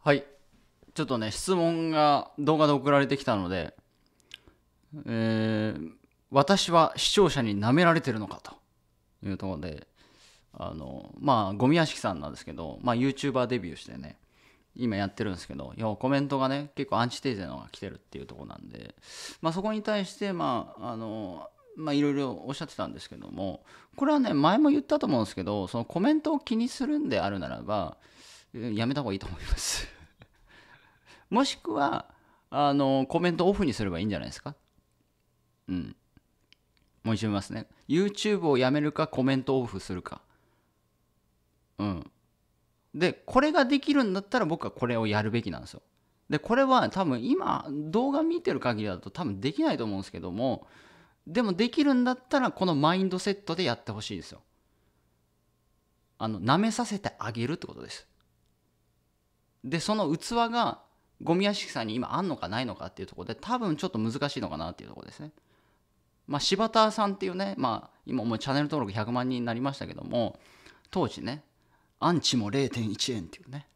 はいちょっとね質問が動画で送られてきたので、えー、私は視聴者に舐められてるのかというところであのまあゴミ屋敷さんなんですけど、まあ、YouTuber デビューしてね今やってるんですけどいやコメントがね結構アンチテーゼのが来てるっていうとこなんで、まあ、そこに対してまああのまあいろいろおっしゃってたんですけどもこれはね前も言ったと思うんですけどそのコメントを気にするんであるならばやめた方がいいと思います もしくはあのコメントオフにすればいいんじゃないですかうんもう一度見ますね YouTube をやめるかコメントオフするかうんでこれができるんだったら僕はこれをやるべきなんですよでこれは多分今動画見てる限りだと多分できないと思うんですけどもでもできるんだったらこのマインドセットでやってほしいですよあの舐めさせてあげるってことですでその器がゴミ屋敷さんに今あんのかないのかっていうところで多分ちょっと難しいのかなっていうところですね。まあ、柴田さんっていうね、まあ、今もうチャンネル登録100万人になりましたけども当時ねアンチも0.1円っていうね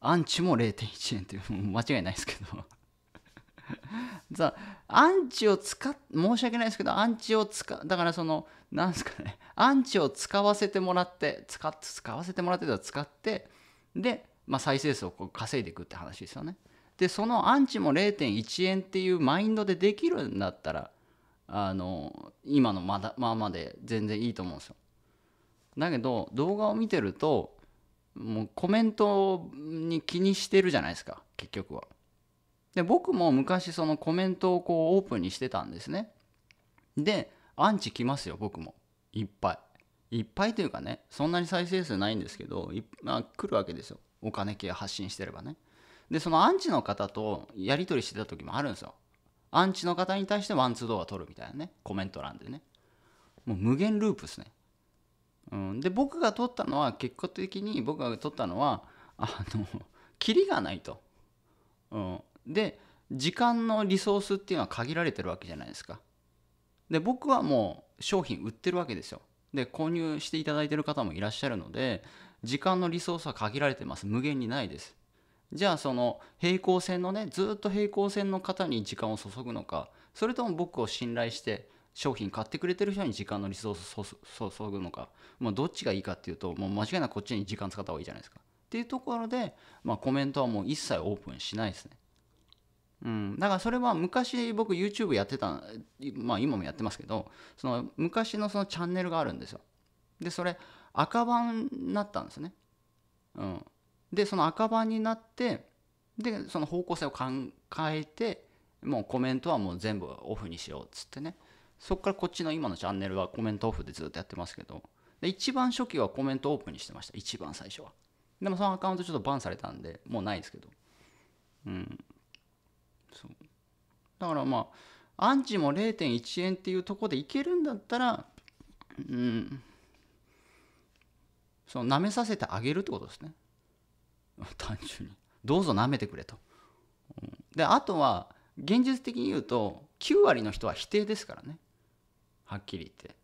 アンチも0.1円っていう間違いないですけど ザアンチを使っ申し訳ないですけどアンチを使だからそのなんですかねアンチを使わせてもらって使使わせてもらってたら使ってでまあ、再生数をこう稼いでいくって話ですよね。でそのアンチも0.1円っていうマインドでできるんだったらあの今のまだまあ、まで全然いいと思うんですよ。だけど動画を見てるともうコメントに気にしてるじゃないですか結局は。で僕も昔そのコメントをこうオープンにしてたんですね。でアンチ来ますよ僕もいっぱい。いっぱいというかねそんなに再生数ないんですけどい、まあ、来るわけですよ。お金系発信してればねでそのアンチの方とやり取りしてた時もあるんですよアンチの方に対してワンツー動画撮るみたいなねコメント欄でねもう無限ループっすね、うん、で僕が撮ったのは結果的に僕が撮ったのはあのキリがないと、うん、で時間のリソースっていうのは限られてるわけじゃないですかで僕はもう商品売ってるわけですよで購入していただいてる方もいらっしゃるので時間のリソースは限られてます無限にないですじゃあその平行線のねずっと平行線の方に時間を注ぐのかそれとも僕を信頼して商品買ってくれてる人に時間のリソースを注ぐのか、まあ、どっちがいいかっていうともう間違いなくこっちに時間使った方がいいじゃないですかっていうところで、まあ、コメントはもう一切オープンしないですねうん、だからそれは昔僕 YouTube やってたまあ今もやってますけどその昔のそのチャンネルがあるんですよでそれ赤番になったんですね。うん、でその赤番になってでその方向性を考えてもうコメントはもう全部オフにしようっつってねそっからこっちの今のチャンネルはコメントオフでずっとやってますけどで一番初期はコメントオープンにしてました一番最初はでもそのアカウントちょっとバンされたんでもうないですけどうんそうだからまあアンチも0.1円っていうとこでいけるんだったらうんその舐めさせてあげるってことですね 単純にどうぞ舐めてくれと、であとは現実的に言うと9割の人は否定ですからねはっきり言って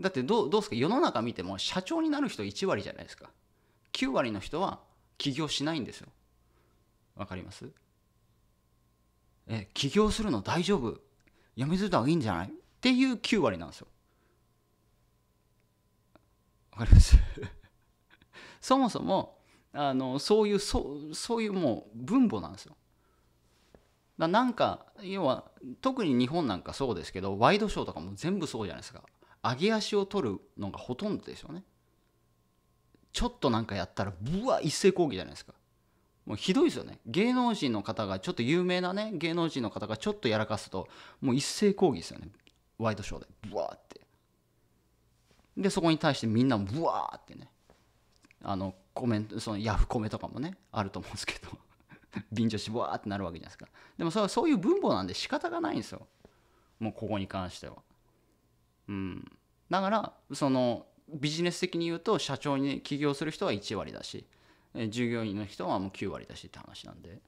だってどうどうですか世の中見ても社長になる人1割じゃないですか9割の人は起業しないんですよわかりますえ起業するの大丈夫やめずった方がいいんじゃないっていう9割なんですよわかります そもそもあのそういうそそういうもう分母なんですよ。だなんか要は特に日本なんかそうですけどワイドショーとかも全部そうじゃないですか上げ足を取るのがほとんどですよねちょっとなんかやったらぶわ一斉抗議じゃないですかもうひどいですよね芸能人の方がちょっと有名なね芸能人の方がちょっとやらかすともう一斉抗議ですよねワイドショーでぶわってでそこに対してみんなブワーってねあのコメントそのヤフコメとかもねあると思うんですけど 便乗してブワーってなるわけじゃないですかでもそれはそういう分母なんで仕方がないんですよもうここに関してはうんだからそのビジネス的に言うと社長に起業する人は1割だし従業員の人はもう9割だしって話なんで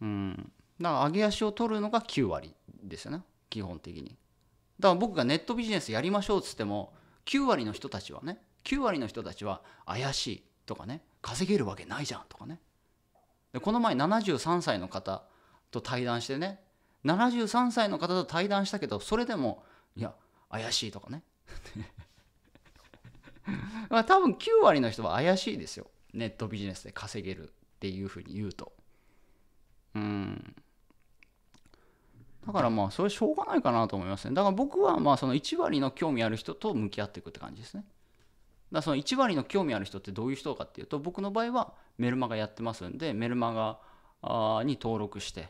うんだから上げ足を取るのが9割ですよね基本的にだから僕がネットビジネスやりましょうっつっても9割の人たちはね9割の人たちは怪しいとかね稼げるわけないじゃんとかねでこの前73歳の方と対談してね73歳の方と対談したけどそれでもいや怪しいとかね 多分9割の人は怪しいですよネットビジネスで稼げるっていうふうに言うとだからまあそれしょうがないかなと思いますねだから僕はまあその1割の興味ある人と向き合っていくって感じですねだその1割の興味ある人ってどういう人かっていうと僕の場合はメルマガやってますんでメルマガに登録して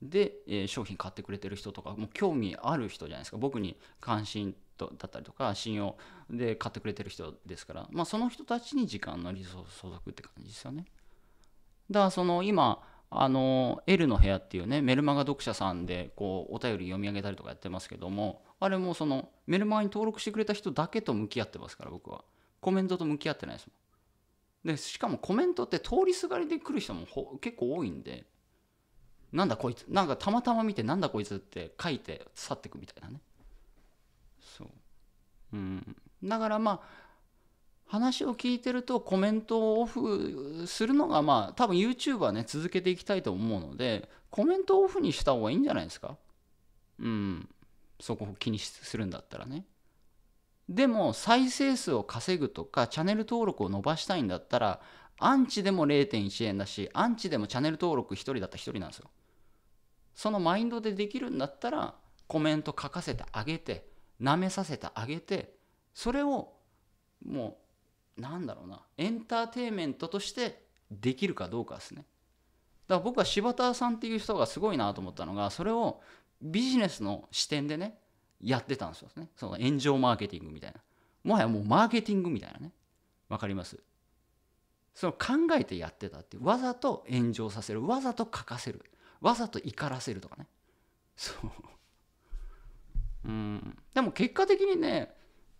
で、え商品買ってくれてる人とかも興味ある人じゃないですか僕に関心とだったりとか信用で買ってくれてる人ですから、まあ、その人たちに時間のリソースを注ぐって感じですよねだからその今あの L の部屋っていうねメルマガ読者さんでこうお便り読み上げたりとかやってますけどもあれもそのメルマガに登録してくれた人だけと向き合ってますから僕はコメントと向き合ってないですもんでしかもコメントって通りすがりで来る人も結構多いんでなんだこいつなんかたまたま見てなんだこいつって書いて去ってくみたいなねそううんだからまあ話を聞いてるとコメントをオフするのがまあ多分 YouTube はね続けていきたいと思うのでコメントオフにした方がいいんじゃないですかうんそこを気にするんだったらねでも再生数を稼ぐとかチャンネル登録を伸ばしたいんだったらアンチでも0.1円だしアンチでもチャンネル登録1人だったら1人なんですよそのマインドでできるんだったらコメント書かせてあげて舐めさせてあげてそれをもうなんだろうなエンターテインメントとしてできるかどうかですねだから僕は柴田さんっていう人がすごいなと思ったのがそれをビジネスの視点でねやってたんですよねその炎上マーケティングみたいなもはやもうマーケティングみたいなね分かりますその考えてやってたってわざと炎上させるわざと書かせるわざと怒らせるとかねそううんでも結果的にね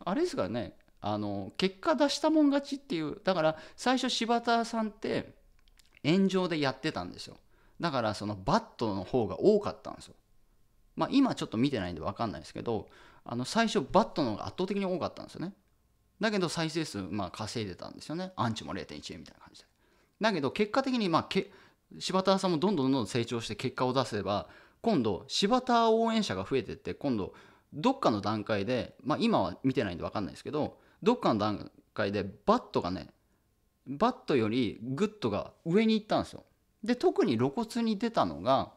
あれですからねあの結果出したもん勝ちっていうだから最初柴田さんって炎上でやってたんですよだからそのバットの方が多かったんですよまあ今ちょっと見てないんで分かんないですけどあの最初バットの方が圧倒的に多かったんですよねだけど再生数まあ稼いでたんですよねアンチも0.1円みたいな感じでだけど結果的にまあけ柴田さんもどんどんどんどん成長して結果を出せば今度柴田応援者が増えてって今度どっかの段階で、まあ、今は見てないんで分かんないですけどどっかの段階でバットがねバットよりグッドが上に行ったんですよ。で特に露骨に出たのが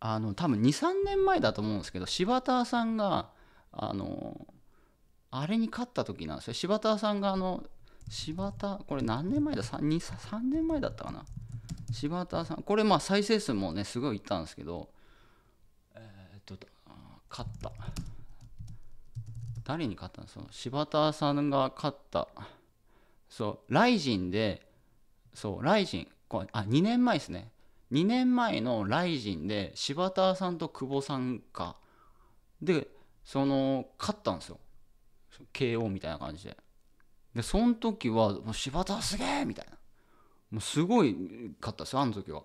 あの多分23年前だと思うんですけど柴田さんがあのあれに勝った時なんですよ柴田さんがあの柴田これ何年前だ 3, 2 3年前だったかな柴田さんこれまあ再生数もねすごいいったんですけどえー、っと勝った誰に勝ったのその柴田さんが勝ったそうライジンでそうライジンあ2年前ですね2年前のライジンで柴田さんと久保さんかでその勝ったんですよ KO みたいな感じででその時はもう柴田すげえみたいなもうすごい勝ったですよあの時は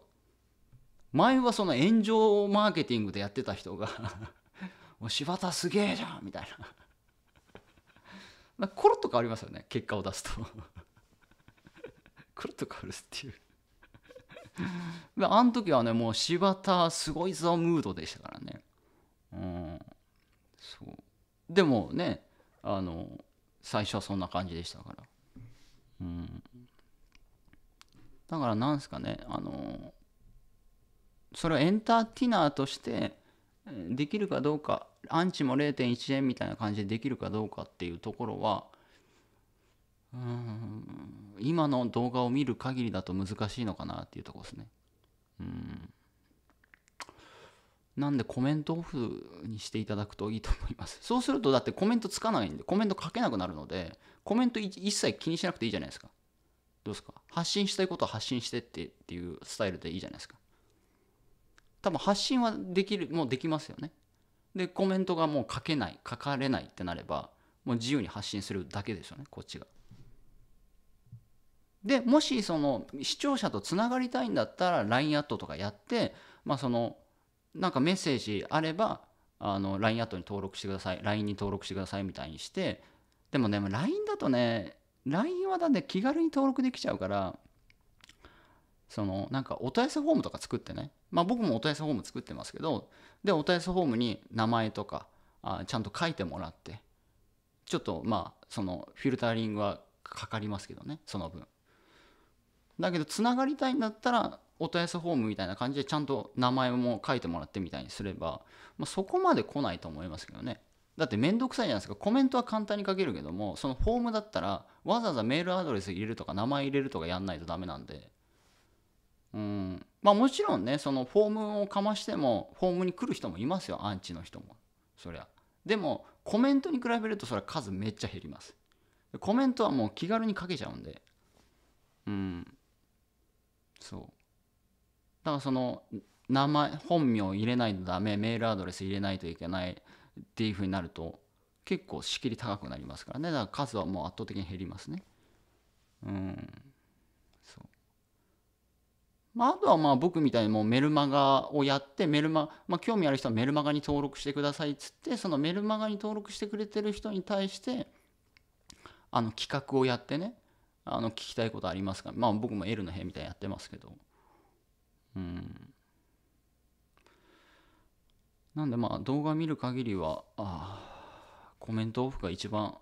前はその炎上マーケティングでやってた人が もう柴田すげえじゃんみたいなまあ、コロッと変わりますよね結果を出すと コロッと変わるっていうあの時はねもう柴田すごいぞムードでしたからねうんそうでもねあの最初はそんな感じでしたからうんだからなんですかねあのそれをエンターテイナーとしてできるかどうかアンチも0.1円みたいな感じでできるかどうかっていうところはうん今の動画を見る限りだと難しいのかなっていうとこですねうんなんでコメントオフにしていただくといいと思いますそうするとだってコメントつかないんでコメント書けなくなるのでコメント一切気にしなくていいじゃないですかどうですか発信したいことを発信してってっていうスタイルでいいじゃないですか多分発信はできるもうできますよねでコメントがもう書けない書かれないってなればもう自由に発信するだけですよねこっちが。でもしその視聴者とつながりたいんだったら LINE アットとかやってまあそのなんかメッセージあればあの LINE アットに登録してください LINE に登録してくださいみたいにしてでもね LINE だとね LINE はだって気軽に登録できちゃうからそのなんかお問い合わせフォームとか作ってね、まあ、僕もお問い合わせフォーム作ってますけどでお問い合わせフォームに名前とかあちゃんと書いてもらってちょっとまあそのフィルタリングはかかりますけどねその分だけどつながりたいんだったらお問い合わせフォームみたいな感じでちゃんと名前も書いてもらってみたいにすれば、まあ、そこまで来ないと思いますけどねだって面倒くさいじゃないですかコメントは簡単に書けるけどもそのフォームだったらわざわざメールアドレス入れるとか名前入れるとかやんないとダメなんでうんまあもちろんねそのフォームをかましてもフォームに来る人もいますよアンチの人もそりゃでもコメントに比べるとそれは数めっちゃ減りますコメントはもう気軽に書けちゃうんでうんそうだからその名前本名入れないとダメメールアドレス入れないといけないっていうふうになると結構仕切り高くなりますからねだから数はもう圧倒的に減りますねうんまあ、あとはまあ僕みたいにもうメルマガをやってメルマ、まあ、興味ある人はメルマガに登録してくださいっつってそのメルマガに登録してくれてる人に対してあの企画をやってねあの聞きたいことありますかまあ僕も L の部屋みたいにやってますけどうんなんでまあ動画見る限りはあコメントオフが一番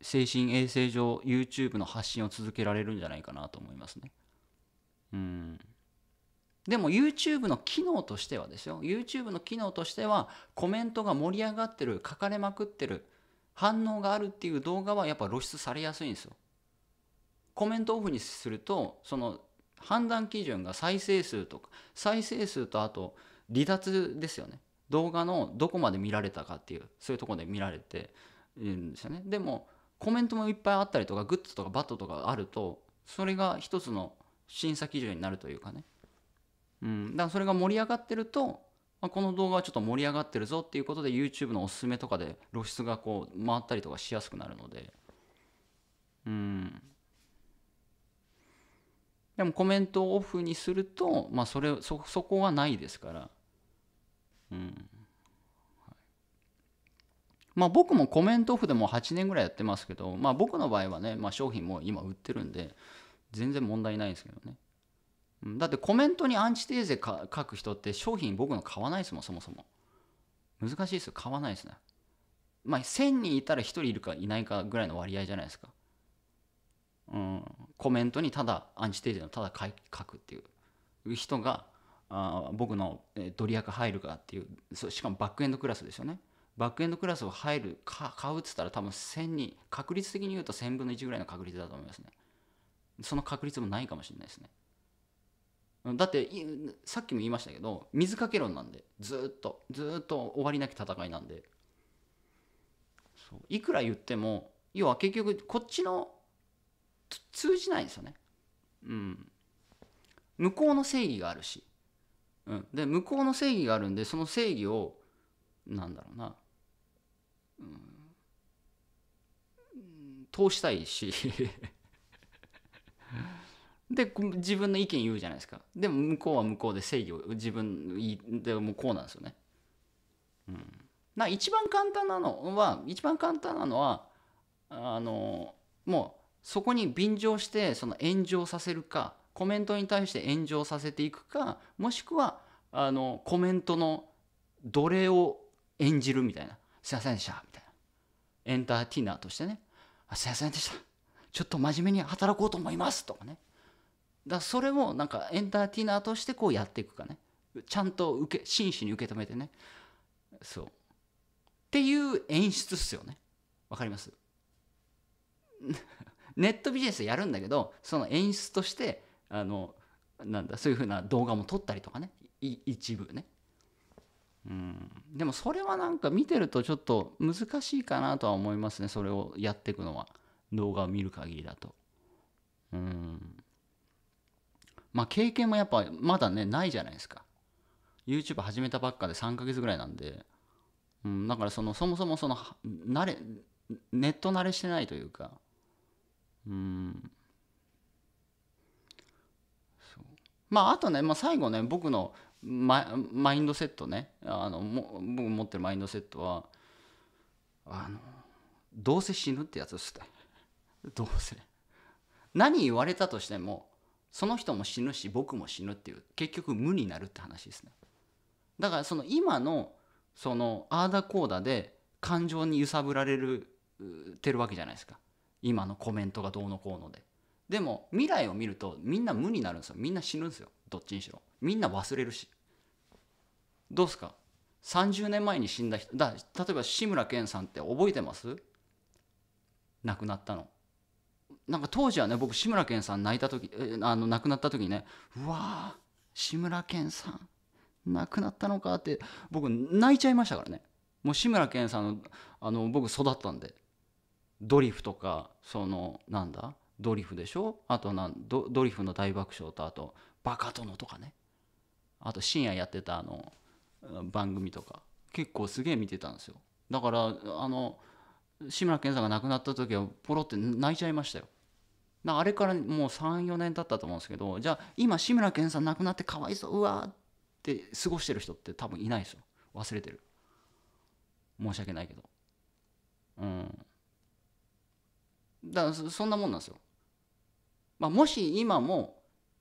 精神衛生上 YouTube の発信を続けられるんじゃないかなと思いますね。うんでも YouTube の機能としてはですよ YouTube の機能としてはコメントが盛り上がってる書かれまくってる反応があるっていう動画はやっぱ露出されやすいんですよコメントオフにするとその判断基準が再生数とか再生数とあと離脱ですよね動画のどこまで見られたかっていうそういうとこで見られているんですよねでもコメントもいっぱいあったりとかグッズとかバットとかあるとそれが一つの審査基準になるというかね。うん、だからそれが盛り上がってると、まあ、この動画はちょっと盛り上がってるぞっていうことで YouTube のおすすめとかで露出がこう回ったりとかしやすくなるので。うん。でもコメントをオフにすると、まあ、それそそこはないですから。うん。まあ、僕もコメントオフでも8年ぐらいやってますけど、まあ、僕の場合はね、まあ、商品も今売ってるんで、全然問題ないんですけどねだってコメントにアンチテーゼか書く人って商品僕の買わないですもんそもそも難しいですよ買わないですねまあ1000人いたら1人いるかいないかぐらいの割合じゃないですかうんコメントにただアンチテーゼのただ書くっていう人があ僕のドリアク入るかっていうそうしかもバックエンドクラスですよねバックエンドクラスを入るか買うっつったら多分1000人確率的に言うと1000分の1ぐらいの確率だと思いますねその確率もないかもしれないですねだってさっきも言いましたけど水かけ論なんでずっとずっと終わりなき戦いなんでいくら言っても要は結局こっちの通じないんですよねうん向こうの正義があるし、うん、で向こうの正義があるんでその正義をなんだろうな、うん、通したいしで自分の意見言うじゃないですかでも向こうは向こうで正義を自分でもこうなんですよね。うん、な一番簡単なのは一番簡単なのはあのもうそこに便乗してその炎上させるかコメントに対して炎上させていくかもしくはあのコメントの奴隷を演じるみたいな「すいませんでした」みたいなエンターテイナーとしてね「あすいませんでした」ちょっと真面目に働こうと思いますとかねだそれもなんかエンターテイナーとしてこうやっていくかねちゃんと受け真摯に受け止めてねそうっていう演出っすよねわかります ネットビジネスやるんだけどその演出としてあのなんだそういうふうな動画も撮ったりとかね一部ねうんでもそれはなんか見てるとちょっと難しいかなとは思いますねそれをやっていくのは動画を見る限りだとうんまあ経験もやっぱまだねないじゃないですか YouTube 始めたばっかで3ヶ月ぐらいなんで、うん、だからそのそもそもその慣れネット慣れしてないというかうんそうまああとね、まあ、最後ね僕のママインドセットねあのも僕持ってるマインドセットはあのどうせ死ぬってやつっすってどうせ何言われたとしてもその人も死ぬし僕も死ぬっていう結局無になるって話ですねだからその今のそのアーダコーダで感情に揺さぶられるてるわけじゃないですか今のコメントがどうのこうのででも未来を見るとみんな無になるんですよみんな死ぬんですよどっちにしろみんな忘れるしどうすか30年前に死んだ人だ例えば志村けんさんって覚えてます亡くなったのなんか当時はね僕志村けんさん泣いた時あの亡くなった時にねうわ志村けんさん亡くなったのかって僕泣いちゃいましたからねもう志村けんさんのあの僕育ったんでドリフとかそのなんだドリフでしょあとなんドドリフの大爆笑とあとバカ殿とかねあと深夜やってたあの番組とか結構すげえ見てたんですよだからあの志村けんさんが亡くなった時はポロって泣いちゃいましたよあれからもう34年経ったと思うんですけどじゃあ今志村けんさん亡くなってかわいそううわって過ごしてる人って多分いないですよ忘れてる申し訳ないけどうんだからそんなもんなんですよ、まあ、もし今も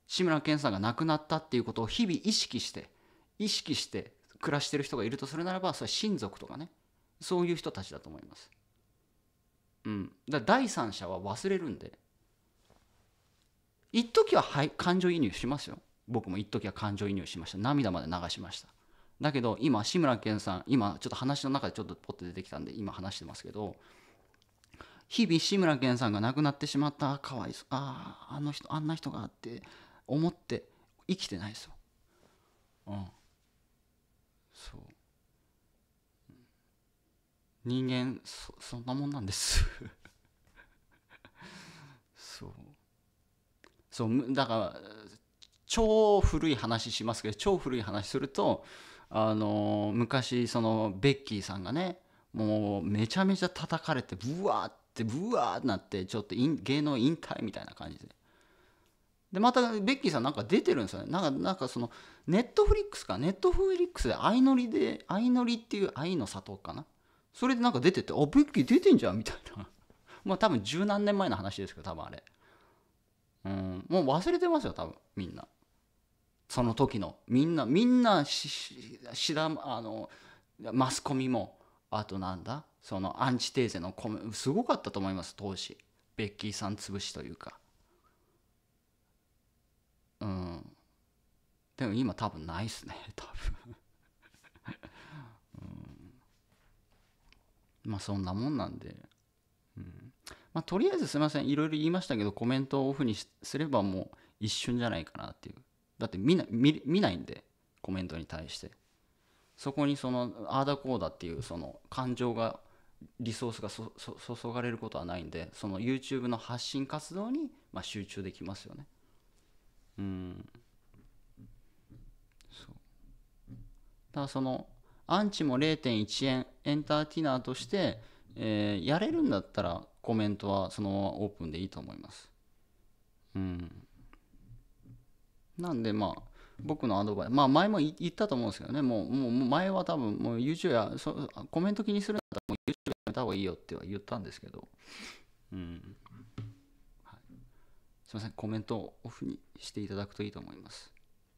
志村けんさんが亡くなったっていうことを日々意識して意識して暮らしてる人がいるとするならばそれは親族とかねそういう人たちだと思いますうんだ第三者は忘れるんで一時は、はい、感情移入しますよ僕も一時は感情移入しました涙まで流しましただけど今志村けんさん今ちょっと話の中でちょっとポッと出てきたんで今話してますけど日々志村けんさんが亡くなってしまったかわいそうあああの人あんな人があって思って生きてないですようんそう人間そそんなもんなんですそうだから超古い話しますけど超古い話するとあの昔そのベッキーさんがねもうめちゃめちゃ叩かれてブワーってブワーってなってちょっと芸能引退みたいな感じででまたベッキーさんなんか出てるんですよねなんかなんかそのネットフリックスかネットフリックスで相乗りで相乗りっていう愛の里かなそれでなんか出ててあベッキー出てんじゃんみたいな まあ多分十何年前の話ですけど多分あれうん、もう忘れてますよ多分みんなその時のみんなみんなししだあのマスコミもあとなんだそのアンチテーゼのコメすごかったと思います当時ベッキーさん潰しというかうんでも今多分ないっすね 多分うんまあそんなもんなんでまあ、とりあえずすみませんいろいろ言いましたけどコメントをオフにすればもう一瞬じゃないかなっていうだって見な見見ないんでコメントに対してそこにそのああだこうだっていうその感情がリソースが注がれることはないんでその YouTube の発信活動にまあ集中できますよねうんそうだからそのアンチも0.1円エンターテイナーとして、えー、やれるんだったらコメントはそのままオープンでいいと思います。うん。なんでまあ僕のアドバイス、まあ前も言ったと思うんですけどね、もうもう前は多分もう YouTube やそコメント気にするなら YouTube やめた方がいいよっては言ったんですけど、うん。はい、すみません、コメントをオフにしていただくといいと思います。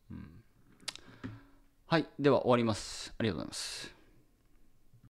うん、はい、では終わります。ありがとうございます。